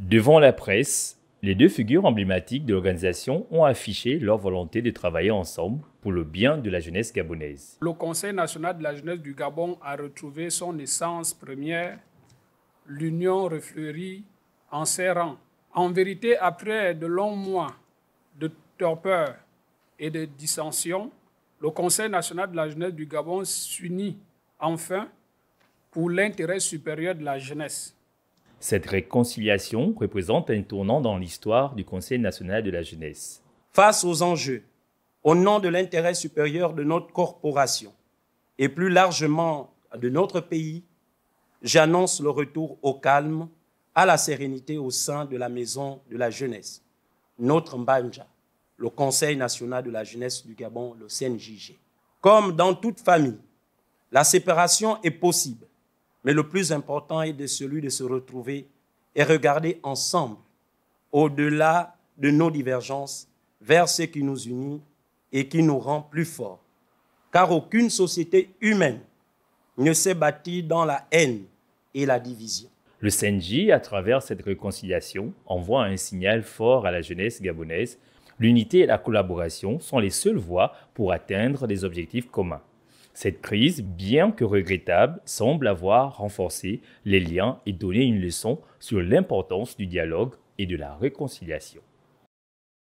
Devant la presse, les deux figures emblématiques de l'organisation ont affiché leur volonté de travailler ensemble pour le bien de la jeunesse gabonaise. Le Conseil national de la jeunesse du Gabon a retrouvé son essence première, l'union refleurit en ses rangs. En vérité, après de longs mois de torpeur et de dissensions, le Conseil national de la jeunesse du Gabon s'unit enfin pour l'intérêt supérieur de la jeunesse. Cette réconciliation représente un tournant dans l'histoire du Conseil national de la jeunesse. Face aux enjeux, au nom de l'intérêt supérieur de notre corporation et plus largement de notre pays, j'annonce le retour au calme, à la sérénité au sein de la Maison de la Jeunesse, notre Mbanja, le Conseil national de la jeunesse du Gabon, le CNJG. Comme dans toute famille, la séparation est possible mais le plus important est celui de se retrouver et regarder ensemble, au-delà de nos divergences, vers ce qui nous unit et qui nous rend plus forts. Car aucune société humaine ne s'est bâtie dans la haine et la division. Le Senji, à travers cette réconciliation, envoie un signal fort à la jeunesse gabonaise. L'unité et la collaboration sont les seules voies pour atteindre des objectifs communs. Cette crise, bien que regrettable, semble avoir renforcé les liens et donné une leçon sur l'importance du dialogue et de la réconciliation.